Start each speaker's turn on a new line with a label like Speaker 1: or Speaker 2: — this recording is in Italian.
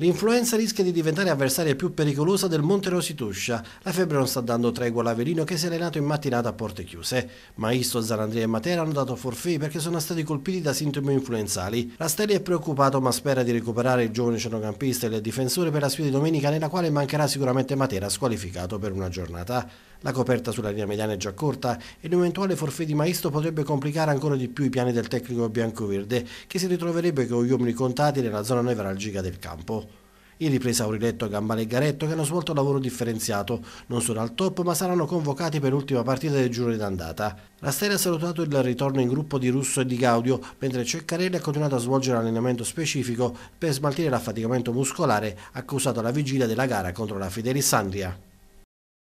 Speaker 1: L'influenza rischia di diventare avversaria più pericolosa del Monte Rosituscia. La febbre non sta dando tregua all'Averino che si è allenato in mattinata a porte chiuse. Maisto, Isto, Zanandria e Matera hanno dato forfè perché sono stati colpiti da sintomi influenzali. La Stella è preoccupato ma spera di recuperare il giovane centrocampista e il difensore per la sfida di domenica nella quale mancherà sicuramente Matera squalificato per una giornata. La coperta sulla linea mediana è già corta e l'eventuale forfè di Maisto potrebbe complicare ancora di più i piani del tecnico bianco-verde, che si ritroverebbe con gli uomini contati nella zona nevralgica del campo. In ripresa Auriletto, Gambale e Garetto che hanno svolto lavoro differenziato, non sono al top ma saranno convocati per l'ultima partita del giro d'andata. La Stella ha salutato il ritorno in gruppo di Russo e di Gaudio, mentre Ceccarelli ha continuato a svolgere allenamento specifico per smaltire l'affaticamento muscolare accusato alla vigilia della gara contro la Fidelis Sandria.